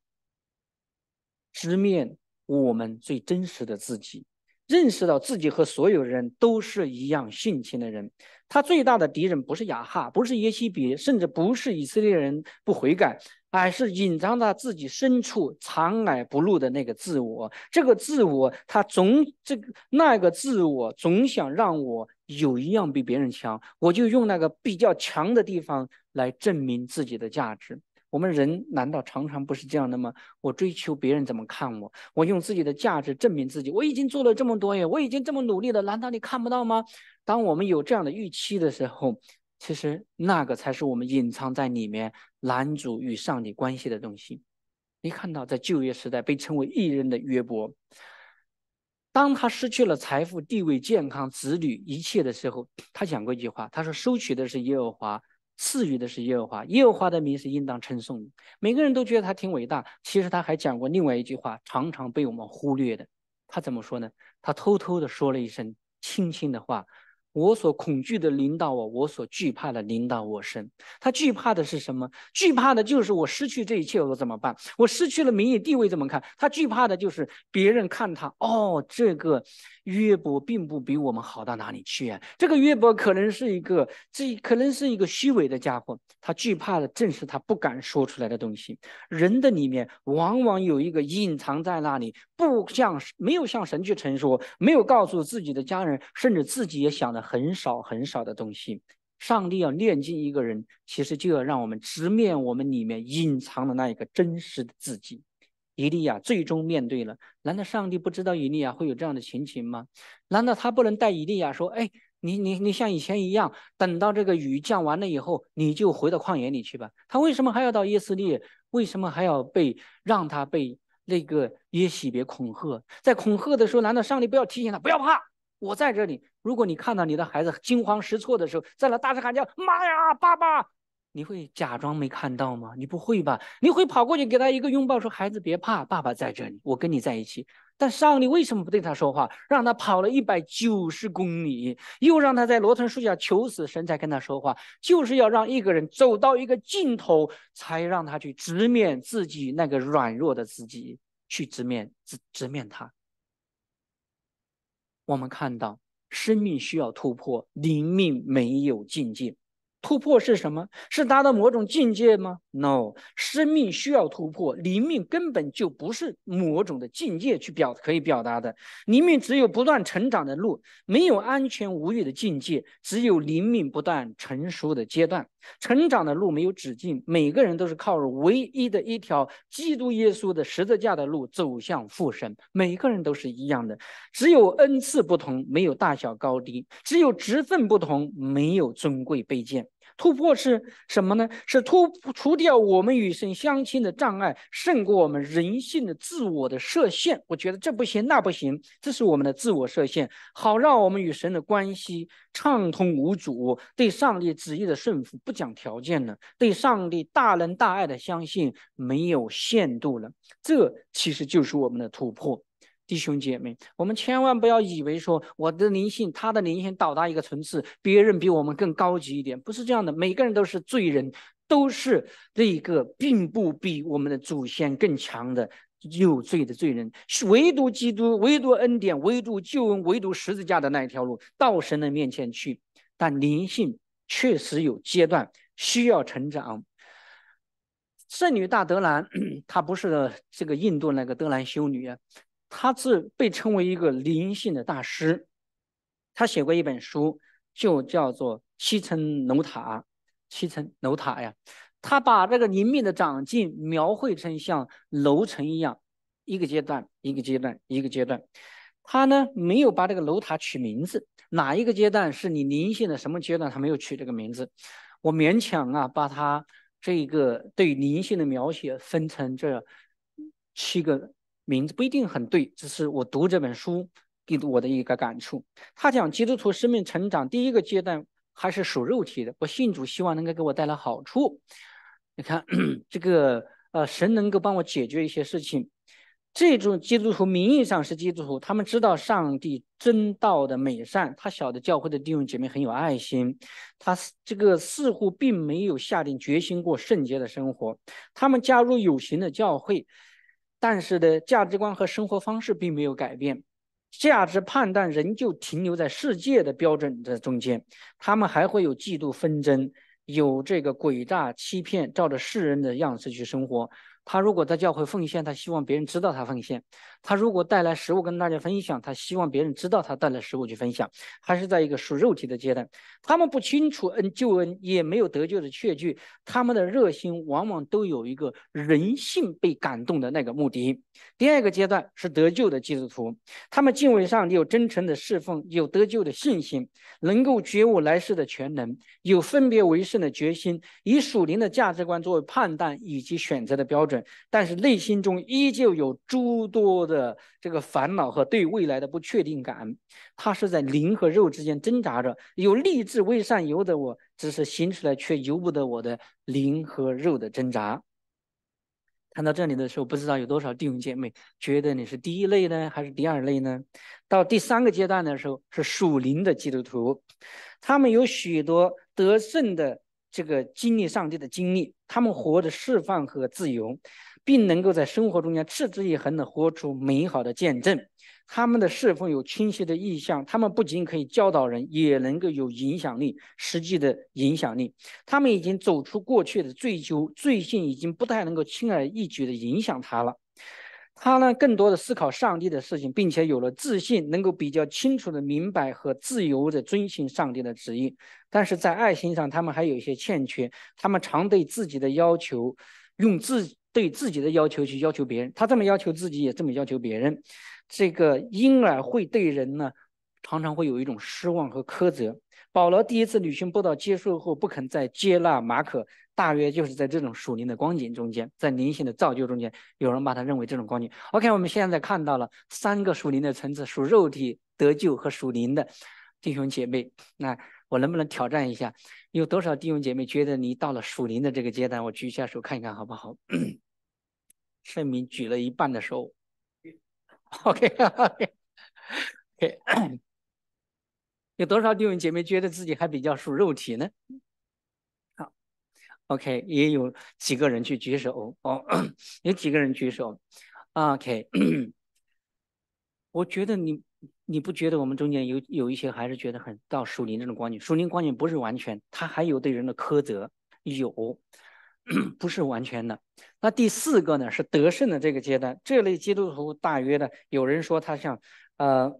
直面我们最真实的自己，认识到自己和所有人都是一样性情的人。他最大的敌人不是雅哈，不是耶西比，甚至不是以色列人不悔改，而是隐藏在自己深处、藏而不露的那个自我。这个自我，他总这个那个自我总想让我有一样比别人强，我就用那个比较强的地方来证明自己的价值。我们人难道常常不是这样的吗？我追求别人怎么看我，我用自己的价值证明自己。我已经做了这么多年，我已经这么努力了，难道你看不到吗？当我们有这样的预期的时候，其实那个才是我们隐藏在里面男主与上帝关系的东西。你看到，在就业时代被称为艺人的约伯，当他失去了财富、地位、健康、子女一切的时候，他讲过一句话，他说：“收取的是耶和华。”赐予的是耶和华，耶和华的名是应当称颂的。每个人都觉得他挺伟大，其实他还讲过另外一句话，常常被我们忽略的。他怎么说呢？他偷偷的说了一声轻轻的话。我所恐惧的领导我，我所惧怕的领导我生。他惧怕的是什么？惧怕的就是我失去这一切，我怎么办？我失去了名誉地位，怎么看？他惧怕的就是别人看他哦，这个约伯并不比我们好到哪里去。这个约伯可能是一个，这可能是一个虚伪的家伙。他惧怕的正是他不敢说出来的东西。人的里面往往有一个隐藏在那里，不向没有向神去陈述，没有告诉自己的家人，甚至自己也想的。很少很少的东西，上帝要炼金一个人，其实就要让我们直面我们里面隐藏的那一个真实的自己。以利亚最终面对了，难道上帝不知道以利亚会有这样的情形吗？难道他不能带以利亚说：“哎，你你你像以前一样，等到这个雨降完了以后，你就回到旷野里去吧。”他为什么还要到耶斯列？为什么还要被让他被那个耶洗别恐吓？在恐吓的时候，难道上帝不要提醒他不要怕？我在这里。如果你看到你的孩子惊慌失措的时候，在那大声喊叫“妈呀，爸爸”，你会假装没看到吗？你不会吧？你会跑过去给他一个拥抱，说：“孩子别怕，爸爸在这里，我跟你在一起。”但上帝为什么不对他说话，让他跑了一百九十公里，又让他在罗藤树下求死神才跟他说话？就是要让一个人走到一个尽头，才让他去直面自己那个软弱的自己，去直面、直直面他。我们看到。生命需要突破，灵命没有境界。突破是什么？是达到某种境界吗？No，生命需要突破。灵命根本就不是某种的境界去表可以表达的。灵命只有不断成长的路，没有安全无欲的境界，只有灵命不断成熟的阶段。成长的路没有止境，每个人都是靠着唯一的一条基督耶稣的十字架的路走向父神。每个人都是一样的，只有恩赐不同，没有大小高低；只有职分不同，没有尊贵卑贱。突破是什么呢？是突除掉我们与神相亲的障碍，胜过我们人性的自我的设限。我觉得这不行，那不行，这是我们的自我设限。好，让我们与神的关系畅通无阻，对上帝旨意的顺服不讲条件了，对上帝大仁大爱的相信没有限度了。这其实就是我们的突破。弟兄姐妹，我们千万不要以为说我的灵性，他的灵性到达一个层次，别人比我们更高级一点，不是这样的。每个人都是罪人，都是这一个并不比我们的祖先更强的有罪的罪人。唯独基督，唯独恩典，唯独救恩，唯独十字架的那一条路，到神的面前去。但灵性确实有阶段，需要成长。圣女大德兰，她不是这个印度那个德兰修女。他是被称为一个灵性的大师，他写过一本书，就叫做《七层楼塔》。七层楼塔呀，他把这个灵命的长进描绘成像楼层一样，一个阶段一个阶段一个阶段。他呢没有把这个楼塔取名字，哪一个阶段是你灵性的什么阶段，他没有取这个名字。我勉强啊，把他这个对灵性的描写分成这七个。名字不一定很对，这是我读这本书给我的一个感触。他讲基督徒生命成长第一个阶段还是属肉体的，我信主，希望能够给我带来好处。你看，这个呃，神能够帮我解决一些事情。这种基督徒名义上是基督徒，他们知道上帝真道的美善，他晓得教会的弟兄姐妹很有爱心，他这个似乎并没有下定决心过圣洁的生活。他们加入有形的教会。但是呢，价值观和生活方式并没有改变，价值判断仍旧停留在世界的标准的中间。他们还会有嫉妒纷争，有这个诡诈欺骗，照着世人的样式去生活。他如果在教会奉献，他希望别人知道他奉献。他如果带来食物跟大家分享，他希望别人知道他带来食物去分享，还是在一个属肉体的阶段，他们不清楚恩救恩，也没有得救的确据，他们的热心往往都有一个人性被感动的那个目的。第二个阶段是得救的基督徒，他们敬畏上帝，有真诚的侍奉，有得救的信心，能够觉悟来世的全能，有分别为圣的决心，以属灵的价值观作为判断以及选择的标准，但是内心中依旧有诸多的。的这个烦恼和对未来的不确定感，他是在灵和肉之间挣扎着。有立志为善由的我，只是行出来却由不得我的灵和肉的挣扎。看到这里的时候，不知道有多少弟兄姐妹觉得你是第一类呢，还是第二类呢？到第三个阶段的时候，是属灵的基督徒，他们有许多得胜的这个经历，上帝的经历，他们活着释放和自由。并能够在生活中间持之以恒地活出美好的见证。他们的侍奉有清晰的意向，他们不仅可以教导人，也能够有影响力，实际的影响力。他们已经走出过去的追究，最近已经不太能够轻而易举地影响他了。他呢，更多的思考上帝的事情，并且有了自信，能够比较清楚地明白和自由地遵循上帝的旨意。但是在爱心上，他们还有一些欠缺，他们常对自己的要求，用自。对自己的要求去要求别人，他这么要求自己，也这么要求别人，这个因而会对人呢，常常会有一种失望和苛责。保罗第一次旅行播道结束后不肯再接纳马可，大约就是在这种属灵的光景中间，在灵性的造就中间，有人把他认为这种光景。OK，我们现在看到了三个属灵的层次：属肉体得救和属灵的弟兄姐妹。那。我能不能挑战一下？有多少弟兄姐妹觉得你到了属灵的这个阶段？我举一下手看一看，好不好？圣明举了一半的手。OK OK OK。有多少弟兄姐妹觉得自己还比较属肉体呢？好，OK，也有几个人去举手哦，有几个人举手？OK，我觉得你。你不觉得我们中间有有一些还是觉得很到属灵这种光景，属灵光景不是完全，他还有对人的苛责，有不是完全的。那第四个呢是得胜的这个阶段，这类基督徒大约的有人说他像呃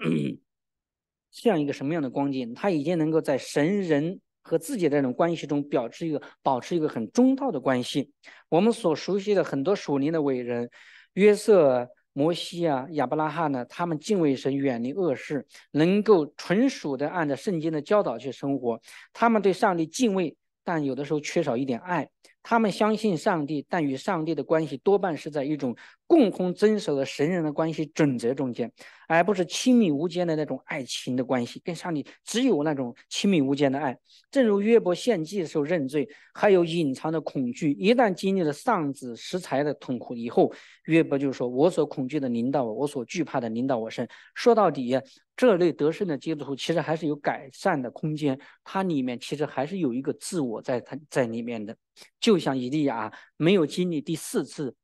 像一个什么样的光景？他已经能够在神人和自己的这种关系中保持一个保持一个很中道的关系。我们所熟悉的很多属灵的伟人，约瑟。摩西啊，亚伯拉罕呢，他们敬畏神，远离恶事，能够纯属的按照圣经的教导去生活。他们对上帝敬畏，但有的时候缺少一点爱。他们相信上帝，但与上帝的关系多半是在一种共同遵守的神人的关系准则中间。而不是亲密无间的那种爱情的关系，更像你只有那种亲密无间的爱。正如约伯献祭的时候认罪，还有隐藏的恐惧。一旦经历了丧子食财的痛苦以后，约伯就说：“我所恐惧的领导我，我所惧怕的领导我身。”说到底，这类得胜的基督徒其实还是有改善的空间，它里面其实还是有一个自我在它在里面的。就像以利亚，没有经历第四次。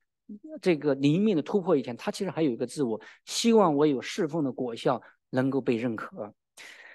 这个灵命的突破以前，他其实还有一个自我，希望我有侍奉的果效能够被认可。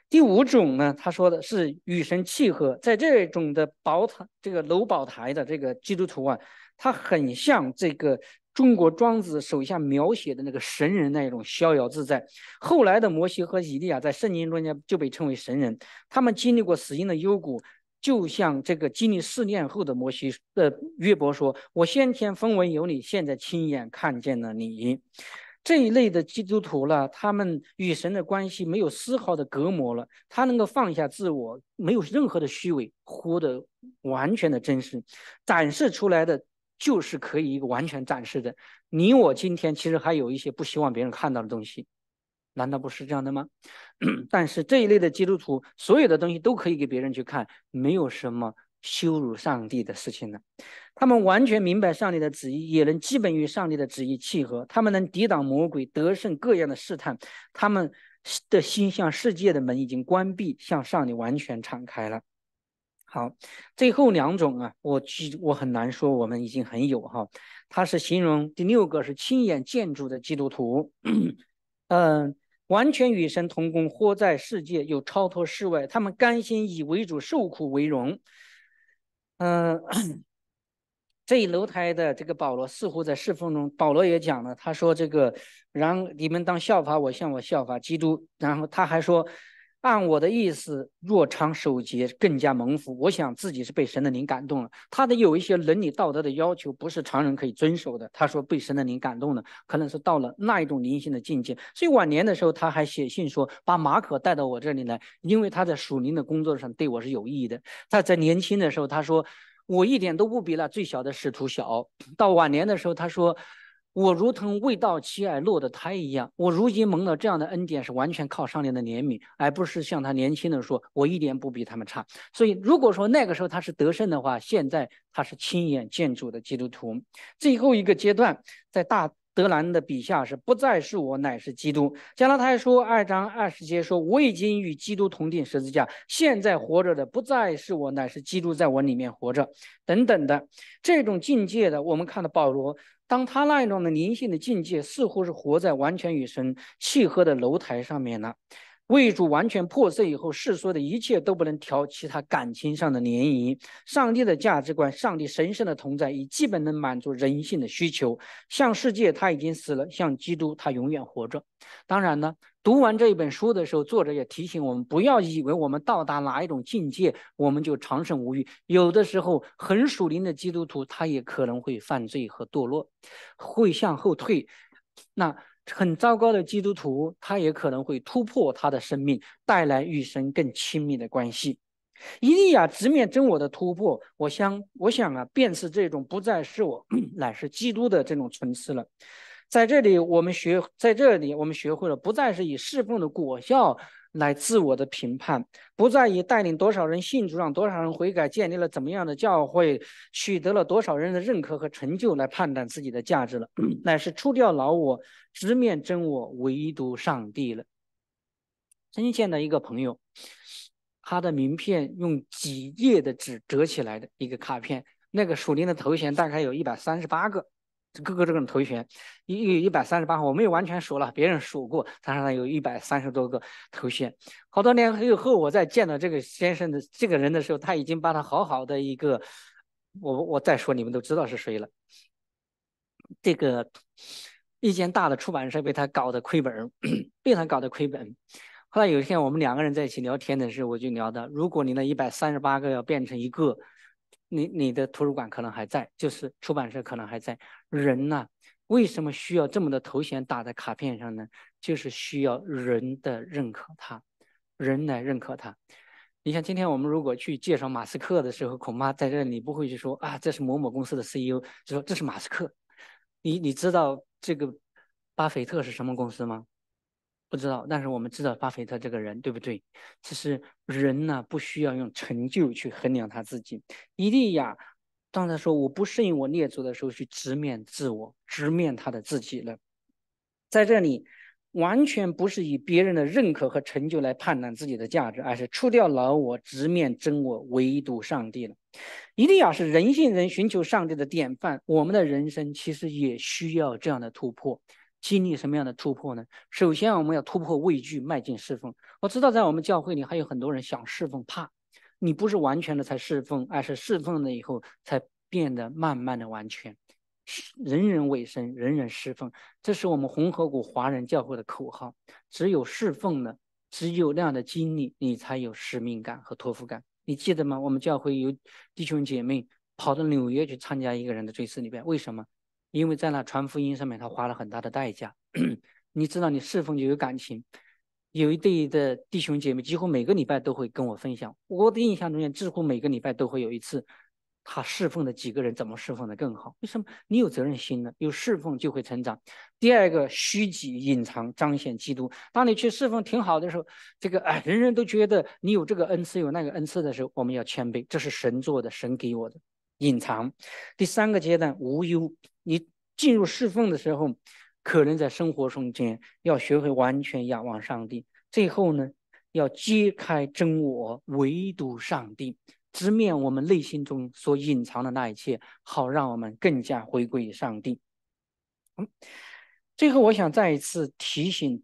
第五种呢，他说的是与神契合，在这种的宝塔这个楼宝台的这个基督徒啊，他很像这个中国庄子手下描写的那个神人那一种逍遥自在。后来的摩西和以利亚在圣经中间就被称为神人，他们经历过死因的幽谷，就像这个经历试炼后的摩西的约伯说：“我先前分文有你，现在亲眼看见了你。”这一类的基督徒呢，他们与神的关系没有丝毫的隔膜了，他能够放下自我，没有任何的虚伪，活的完全的真实，展示出来的就是可以一个完全展示的。你我今天其实还有一些不希望别人看到的东西。难道不是这样的吗？但是这一类的基督徒，所有的东西都可以给别人去看，没有什么羞辱上帝的事情呢。他们完全明白上帝的旨意，也能基本与上帝的旨意契合。他们能抵挡魔鬼得胜各样的试探，他们的心向世界的门已经关闭，向上帝完全敞开了。好，最后两种啊，我我很难说，我们已经很有哈。它是形容第六个是亲眼见证的基督徒，嗯。完全与神同工，活在世界又超脱世外，他们甘心以为主受苦为荣。嗯，这一楼台的这个保罗似乎在侍奉中，保罗也讲了，他说这个，然你们当效法我，向我效法基督。然后他还说。按我的意思，若昌守节更加蒙福。我想自己是被神的灵感动了。他的有一些伦理道德的要求，不是常人可以遵守的。他说被神的灵感动了，可能是到了那一种灵性的境界。所以晚年的时候，他还写信说，把马可带到我这里来，因为他在属灵的工作上对我是有意义的。他在年轻的时候，他说我一点都不比那最小的使徒小。到晚年的时候，他说。我如同未到期而落的胎一样，我如今蒙了这样的恩典，是完全靠上帝的怜悯，而不是像他年轻的说，我一点不比他们差。所以，如果说那个时候他是得胜的话，现在他是亲眼见主的基督徒。最后一个阶段，在大德兰的笔下是不再是我，乃是基督。加拉太书二章二十节说：“我已经与基督同定十字架，现在活着的不再是我，乃是基督在我里面活着。”等等的这种境界的，我们看到保罗。当他那一种的灵性的境界，似乎是活在完全与神契合的楼台上面了。为主完全破碎以后，世说的一切都不能挑其他感情上的涟漪。上帝的价值观，上帝神圣的同在，已基本能满足人性的需求。向世界，他已经死了；向基督，他永远活着。当然呢。读完这一本书的时候，作者也提醒我们，不要以为我们到达哪一种境界，我们就长生无欲。有的时候，很属灵的基督徒，他也可能会犯罪和堕落，会向后退；那很糟糕的基督徒，他也可能会突破他的生命，带来与神更亲密的关系。伊利亚直面真我的突破，我想，我想啊，便是这种不再是我，乃是基督的这种层次了。在这里，我们学在这里，我们学会了不再是以侍奉的果效来自我的评判，不再以带领多少人信主、让多少人悔改、建立了怎么样的教会、取得了多少人的认可和成就来判断自己的价值了，乃是除掉老我，直面真我，唯独上帝了。曾经见到一个朋友，他的名片用几页的纸折起来的一个卡片，那个署名的头衔大概有一百三十八个。各个这种头衔，一一百三十八，号，我没有完全数了，别人数过，他身他有一百三十多个头衔。好多年以后，我在见到这个先生的这个人的时候，他已经把他好好的一个，我我再说，你们都知道是谁了。这个一间大的出版社被他搞得亏本，被他搞得亏本。后来有一天，我们两个人在一起聊天的时候，我就聊到，如果你那一百三十八个要变成一个。你你的图书馆可能还在，就是出版社可能还在。人呐，为什么需要这么多头衔打在卡片上呢？就是需要人的认可，他人来认可他。你像今天我们如果去介绍马斯克的时候，恐怕在这里不会去说啊，这是某某公司的 CEO，就说这是马斯克。你你知道这个巴菲特是什么公司吗？不知道，但是我们知道巴菲特这个人，对不对？其实人呢，不需要用成就去衡量他自己，一定呀。刚才说我不适应我列祖的时候，去直面自我，直面他的自己了。在这里，完全不是以别人的认可和成就来判断自己的价值，而是除掉老我，直面真我，唯独上帝了。一定要是人性人寻求上帝的典范。我们的人生其实也需要这样的突破。经历什么样的突破呢？首先，我们要突破畏惧，迈进侍奉。我知道，在我们教会里，还有很多人想侍奉，怕。你不是完全的才侍奉，而是侍奉了以后，才变得慢慢的完全。人人委身，人人侍奉，这是我们红河谷华人教会的口号。只有侍奉了，只有那样的经历，你才有使命感和托付感。你记得吗？我们教会有弟兄姐妹跑到纽约去参加一个人的追思礼拜，为什么？因为在那传福音上面，他花了很大的代价。你知道，你侍奉就有感情，有一对的弟兄姐妹，几乎每个礼拜都会跟我分享。我的印象中间，几乎每个礼拜都会有一次，他侍奉的几个人怎么侍奉的更好？为什么？你有责任心呢，有侍奉就会成长。第二个，虚己隐藏彰显基督。当你去侍奉挺好的时候，这个啊，人人都觉得你有这个恩赐，有那个恩赐的时候，我们要谦卑，这是神做的，神给我的隐藏。第三个阶段无忧。你进入侍奉的时候，可能在生活中间要学会完全仰望上帝。最后呢，要揭开真我，唯独上帝，直面我们内心中所隐藏的那一切，好让我们更加回归上帝。最后，我想再一次提醒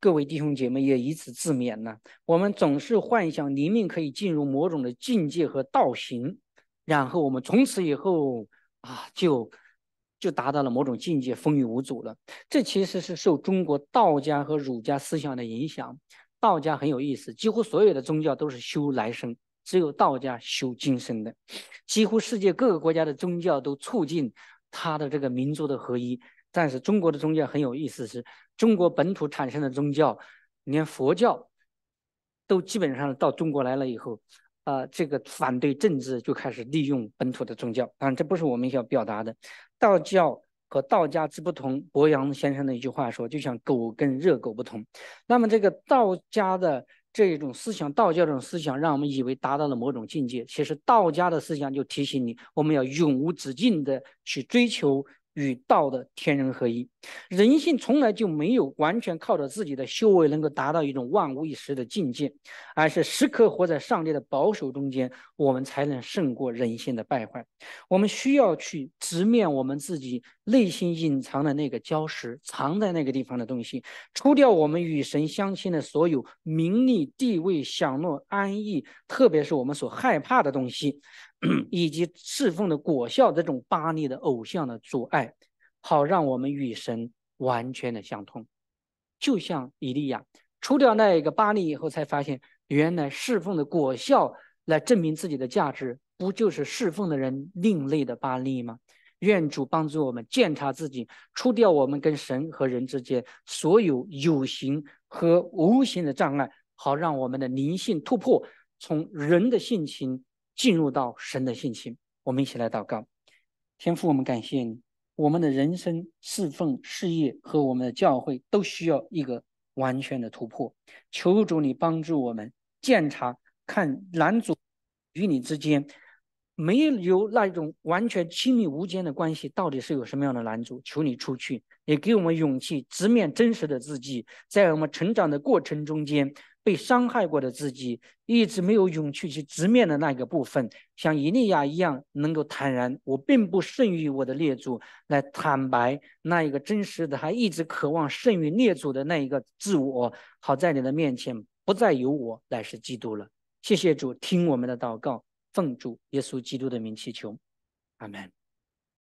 各位弟兄姐妹，也以此自勉呢。我们总是幻想灵命可以进入某种的境界和道行，然后我们从此以后啊，就。就达到了某种境界，风雨无阻了。这其实是受中国道家和儒家思想的影响。道家很有意思，几乎所有的宗教都是修来生，只有道家修今生的。几乎世界各个国家的宗教都促进他的这个民族的合一，但是中国的宗教很有意思，是中国本土产生的宗教。连佛教都基本上到中国来了以后。呃，这个反对政治就开始利用本土的宗教，当然这不是我们要表达的。道教和道家之不同，博洋先生的一句话说，就像狗跟热狗不同。那么这个道家的这种思想，道教这种思想，让我们以为达到了某种境界，其实道家的思想就提醒你，我们要永无止境的去追求。与道的天人合一，人性从来就没有完全靠着自己的修为能够达到一种万无一失的境界，而是时刻活在上帝的保守中间，我们才能胜过人性的败坏。我们需要去直面我们自己内心隐藏的那个礁石，藏在那个地方的东西，除掉我们与神相亲的所有名利、地位、享乐、安逸，特别是我们所害怕的东西。以及侍奉的果效这种巴力的偶像的阻碍，好让我们与神完全的相通。就像以利亚除掉那一个巴力以后，才发现原来侍奉的果效来证明自己的价值，不就是侍奉的人另类的巴力吗？愿主帮助我们鉴察自己，除掉我们跟神和人之间所有有形和无形的障碍，好让我们的灵性突破，从人的性情。进入到神的性情，我们一起来祷告，天父，我们感谢你，我们的人生、侍奉、事业和我们的教会都需要一个完全的突破。求主你帮助我们鉴察看男主与你之间没有那种完全亲密无间的关系，到底是有什么样的男主？求你出去，也给我们勇气直面真实的自己，在我们成长的过程中间。被伤害过的自己，一直没有勇气去直面的那个部分，像以利亚一样，能够坦然。我并不胜于我的列祖，来坦白那一个真实的，还一直渴望胜于列祖的那一个自我。好在你的面前，不再有我，乃是基督了。谢谢主，听我们的祷告，奉主耶稣基督的名祈求，阿门。